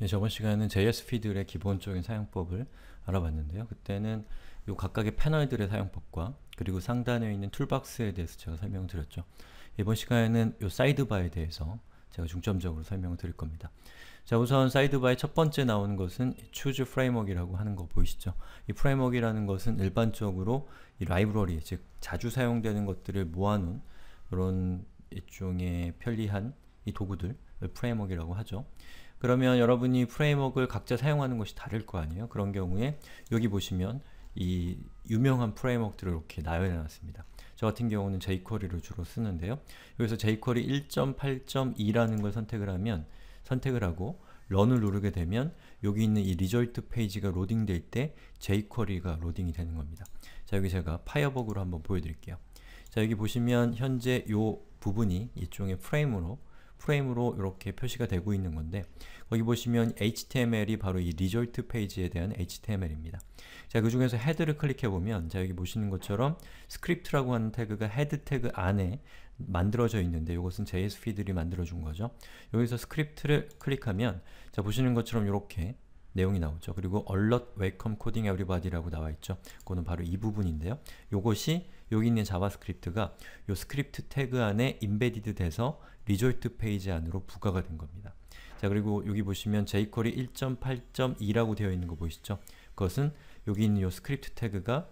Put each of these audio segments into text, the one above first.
네, 저번 시간에는 JS 피드의 기본적인 사용법을 알아봤는데요. 그때는 요 각각의 패널들의 사용법과 그리고 상단에 있는 툴박스에 대해서 제가 설명을 드렸죠. 이번 시간에는 요 사이드바에 대해서 제가 중점적으로 설명을 드릴 겁니다. 자 우선 사이드바의 첫 번째 나오는 것은 Choose Framework이라고 하는 거 보이시죠? 이 Framework이라는 것은 일반적으로 이 라이브러리, 즉 자주 사용되는 것들을 모아놓은 그런 일종의 편리한 이 도구들 프레임워크라고 하죠. 그러면 여러분이 프레임워크를 각자 사용하는 것이 다를 거 아니에요? 그런 경우에 여기 보시면 이 유명한 프레임워크들을 이렇게 나열해 놨습니다. 저 같은 경우는 jQuery를 주로 쓰는데요. 여기서 jQuery 1.8.2라는 걸 선택을 하면 선택을 하고 런을 누르게 되면 여기 있는 이 리절트 페이지가 로딩될 때 jQuery가 로딩이 되는 겁니다. 자 여기 제가 파이어버그로 한번 보여드릴게요. 자 여기 보시면 현재 이 부분이 일종의 프레임으로 프레임으로 이렇게 표시가 되고 있는 건데 거기 보시면 HTML이 바로 이 result 페이지에 대한 HTML입니다. 자, 그 중에서 h e a d 를 클릭해보면 자, 여기 보시는 것처럼 s c r i p t 라고 하는 태그가 head 태그 안에 만들어져 있는데 이것은 JS 피들를 만들어준 거죠. 여기서 s c r i p t 를 클릭하면 자, 보시는 것처럼 이렇게 내용이 나오죠. 그리고 alert welcome coding everybody라고 나와있죠. 그거는 바로 이 부분인데요. 요것이 여기 있는 자바스크립트가 요 스크립트 태그 안에 인베디드 돼서 리졸트 페이지 안으로 부과가 된 겁니다. 자 그리고 여기 보시면 jQuery 1.8.2라고 되어 있는 거 보이시죠? 그것은 여기 있는 요 스크립트 태그가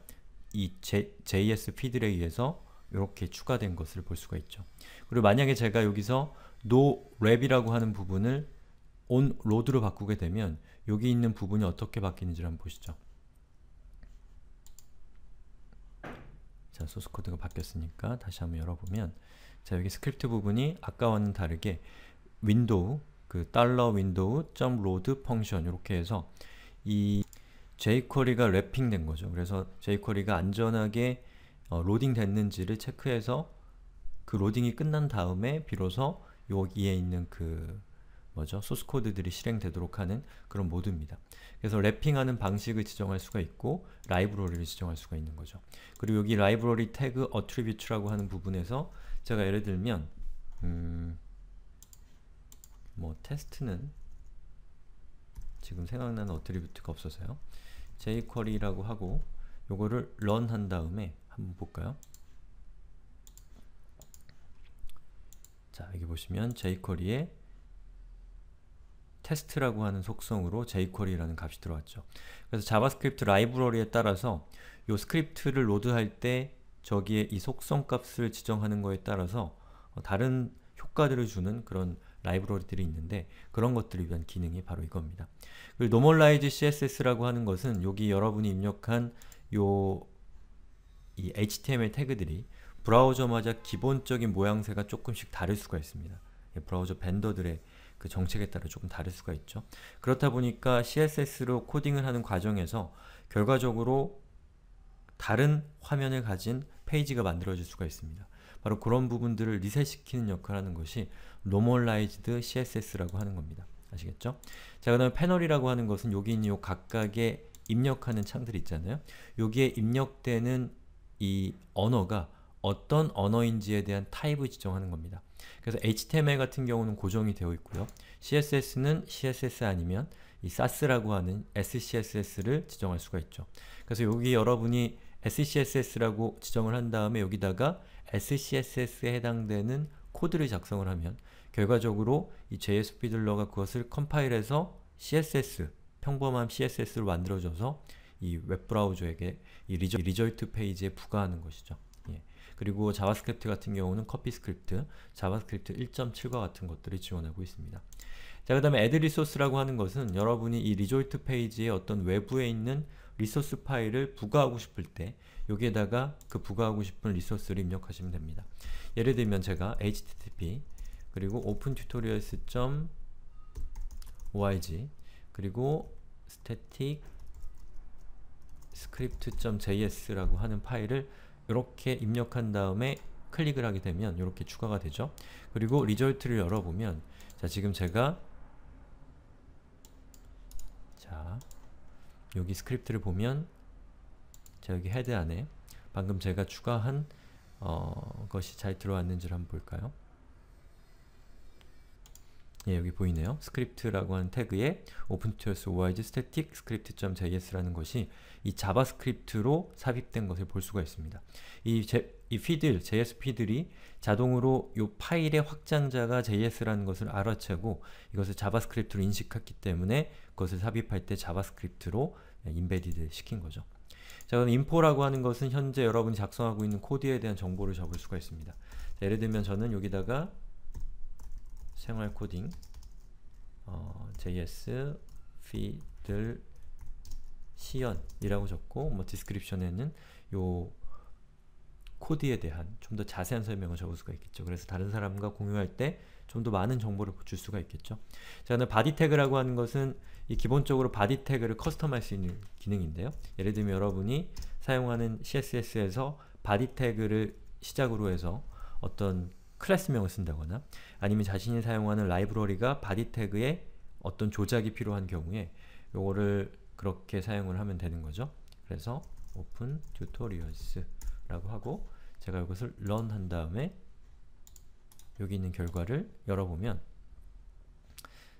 이 J, JS 피드에 의해서 이렇게 추가된 것을 볼 수가 있죠. 그리고 만약에 제가 여기서 no 랩이라고 하는 부분을 on 로드로 바꾸게 되면 여기 있는 부분이 어떻게 바뀌는지 한번 보시죠. 자, 소스 코드가 바뀌었으니까 다시 한번 열어보면 자, 여기 스크립트 부분이 아까와는 다르게 윈도우 그 달러 윈도우 점 로드 펑션 이렇게 해서 이 jQuery가 랩핑된 거죠. 그래서 jQuery가 안전하게 어, 로딩 됐는지를 체크해서 그 로딩이 끝난 다음에 비로소 여기에 있는 그 뭐죠? 소스 코드들이 실행되도록 하는 그런 모드입니다. 그래서 랩핑하는 방식을 지정할 수가 있고 라이브러리를 지정할 수가 있는 거죠. 그리고 여기 라이브러리 태그 어트리뷰트라고 하는 부분에서 제가 예를 들면 음, 뭐 테스트는 지금 생각나는 어트리뷰트가 없어서요. jQuery라고 하고 요거를 run 한 다음에 한번 볼까요? 자, 여기 보시면 jQuery에 테스트라고 하는 속성으로 jQuery라는 값이 들어왔죠. 그래서 자바스크립트 라이브러리에 따라서 이 스크립트를 로드할 때 저기에 이 속성 값을 지정하는 거에 따라서 어, 다른 효과들을 주는 그런 라이브러리들이 있는데 그런 것들을 위한 기능이 바로 이겁니다. 그리고 normalize css라고 하는 것은 여기 여러분이 입력한 요이 html 태그들이 브라우저마다 기본적인 모양새가 조금씩 다를 수가 있습니다. 예, 브라우저 벤더들의 그 정책에 따라 조금 다를 수가 있죠. 그렇다 보니까 CSS로 코딩을 하는 과정에서 결과적으로 다른 화면을 가진 페이지가 만들어질 수가 있습니다. 바로 그런 부분들을 리셋시키는 역할을 하는 것이 노멀라이즈드 CSS라고 하는 겁니다. 아시겠죠? 자, 그 다음에 패널이라고 하는 것은 여기 있는 요 각각의 입력하는 창들이 있잖아요. 여기에 입력되는 이 언어가 어떤 언어인지에 대한 타입을 지정하는 겁니다. 그래서 HTML 같은 경우는 고정이 되어 있고요. CSS는 CSS 아니면 이 SAS라고 하는 SCSS를 지정할 수가 있죠. 그래서 여기 여러분이 SCSS라고 지정을 한 다음에 여기다가 SCSS에 해당되는 코드를 작성을 하면 결과적으로 이 JS 피들러가 그것을 컴파일해서 CSS, 평범한 CSS로 만들어줘서 이 웹브라우저에게 이 리저, 리절트 페이지에 부과하는 것이죠. 예. 그리고 자바스크립트 같은 경우는 커피스크립트, 자바스크립트 1.7과 같은 것들을 지원하고 있습니다. 자, 그 다음에 애드리소스라고 하는 것은 여러분이 이 리졸트 페이지에 어떤 외부에 있는 리소스 파일을 부과하고 싶을 때 여기에다가 그 부과하고 싶은 리소스를 입력하시면 됩니다. 예를 들면 제가 http 그리고 opentutorials.org 그리고 static script.js라고 하는 파일을 이렇게 입력한 다음에 클릭을 하게 되면 이렇게 추가가 되죠. 그리고 리절트를 열어보면 자 지금 제가 자 여기 스크립트를 보면 자 여기 헤드 안에 방금 제가 추가한 어, 것이 잘 들어왔는지를 한번 볼까요? 예, 여기 보이네요. 스크립트라고 하는 태그에 opensource org static script.js라는 것이 이 자바스크립트로 삽입된 것을 볼 수가 있습니다. 이, 제, 이 피들, JS 피들이 자동으로 이 파일의 확장자가 JS라는 것을 알아채고 이것을 자바스크립트로 인식했기 때문에 그것을 삽입할 때 자바스크립트로 인베디드 시킨 거죠. 자 그럼 인포라고 하는 것은 현재 여러분이 작성하고 있는 코드에 대한 정보를 적을 수가 있습니다. 자, 예를 들면 저는 여기다가 생활 코딩 어, JS f e d 들 시연이라고 적고 뭐 디스크립션에는 요 코드에 대한 좀 더 자세한 설명을 적을 수가 있겠죠. 그래서 다른 사람과 공유할 때 좀 더 많은 정보를 줄 수가 있겠죠. 자, 오 바디 태그라고 하는 것은 이 기본적으로 바디 태그를 커스텀할 수 있는 기능인데요. 예를 들면 여러분이 사용하는 CSS에서 바디 태그를 시작으로 해서 어떤 클래스명을 쓴다거나 아니면 자신이 사용하는 라이브러리가 바디 태그에 어떤 조작이 필요한 경우에 요거를 그렇게 사용을 하면 되는 거죠. 그래서 open tutorials라고 하고 제가 이것을 run 한 다음에 여기 있는 결과를 열어보면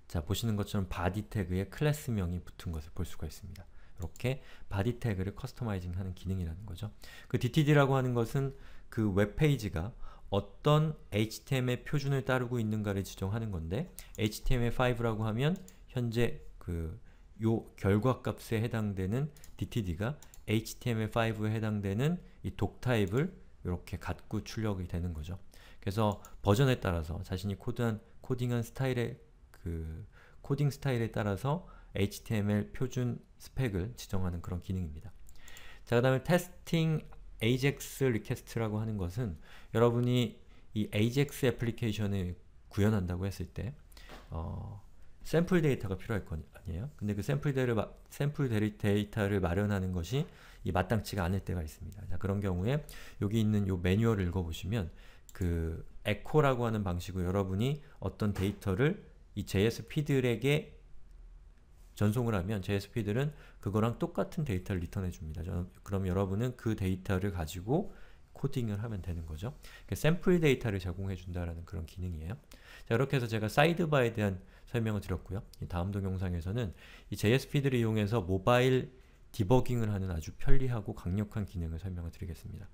자 보시는 것처럼 바디 태그에 클래스명이 붙은 것을 볼 수가 있습니다. 이렇게 바디 태그를 커스터마이징하는 기능이라는 거죠. 그 DTD라고 하는 것은 그 웹페이지가 어떤 HTML 표준을 따르고 있는가를 지정하는 건데 HTML5라고 하면 현재 그 요 결과값에 해당되는 DTD가 HTML5에 해당되는 이 독타입을 이렇게 갖고 출력이 되는 거죠. 그래서 버전에 따라서 자신이 코드한 코딩한 스타일의 그 코딩 스타일에 따라서 HTML 표준 스펙을 지정하는 그런 기능입니다. 자, 그 다음에 테스팅 AJAX r e q u e s t 라고 하는 것은 여러분이 이 AJAX 애플리케이션을 구현한다고 했을 때 어, 샘플 데이터가 필요할 거 아니에요? 근데 그 샘플, 데이터를, 샘플 데이터를 마련하는 것이 이 마땅치가 않을 때가 있습니다. 자, 그런 경우에 여기 있는 요 매뉴얼을 읽어보시면 그 echo라고 하는 방식으로 여러분이 어떤 데이터를 이 JSP들에게 전송을 하면 JSP들은 그거랑 똑같은 데이터를 리턴해 줍니다. 그럼 여러분은 그 데이터를 가지고 코딩을 하면 되는 거죠. 그러니까 샘플 데이터를 제공해 준다라는 그런 기능이에요. 자, 이렇게 해서 제가 사이드바에 대한 설명을 드렸고요. 다음 동영상에서는 이 JSP들을 이용해서 모바일 디버깅을 하는 아주 편리하고 강력한 기능을 설명을 드리겠습니다.